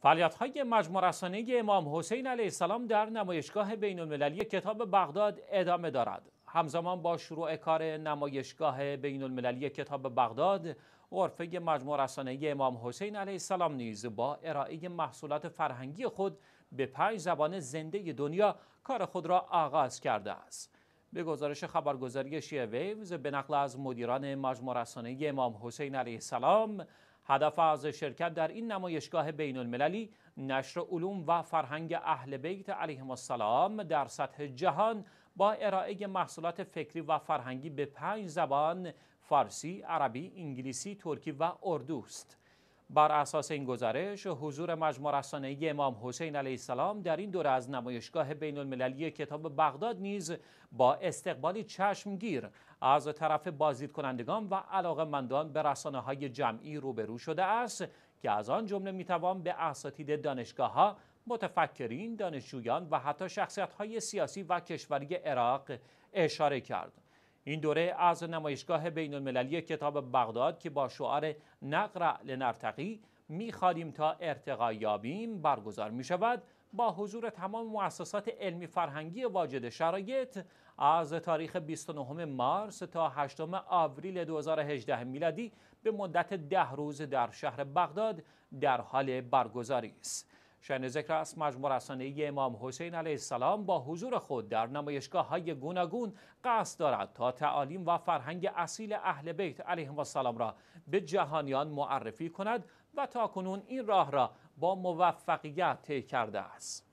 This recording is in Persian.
فعالیت های مجموع رسانه امام حسین علیه السلام در نمایشگاه بین المللی کتاب بغداد ادامه دارد. همزمان با شروع کار نمایشگاه بین المللی کتاب بغداد، غرفه مجموع رسانه امام حسین علیه السلام نیز با ارائه محصولات فرهنگی خود به پنج زبان زنده دنیا کار خود را آغاز کرده است. به گزارش خبرگزاری شیعه ویوز به نقل از مدیران مجموع رسانه امام حسین علیه السلام، هدف از شرکت در این نمایشگاه بین المللی نشر علوم و فرهنگ اهل بیت علیهم السلام در سطح جهان با ارائه محصولات فکری و فرهنگی به پنج زبان فارسی، عربی، انگلیسی، ترکی و اردوست. بر اساس این گزارش حضور مجموع رسانه‌ای امام حسین علیه السلام در این دوره از نمایشگاه بین المللی کتاب بغداد نیز با استقبالی چشمگیر از طرف بازدیدکنندگان کنندگان و مندان به رسانه های جمعی روبرو شده است که از آن جمله میتوان به اساتید دانشگاه ها متفکرین، دانشجویان و حتی شخصیت های سیاسی و کشوری عراق اشاره کرد. این دوره از نمایشگاه بین المللی کتاب بغداد که با شعار نقرع لنرتقی میخوانیم تا ارتقا یابیم برگزار می شود با حضور تمام مؤسسات علمی فرهنگی واجد شرایط از تاریخ 29 مارس تا 8 آوریل 2018 میلادی به مدت ده روز در شهر بغداد در حال برگزاری است شن ذکر است مجموع رسانه امام حسین علیه السلام با حضور خود در نمایشگاه های گوناگون قصد دارد تا تعالیم و فرهنگ اصیل اهل بیت علیهم السلام را به جهانیان معرفی کند و تا کنون این راه را با موفقیت طی کرده است.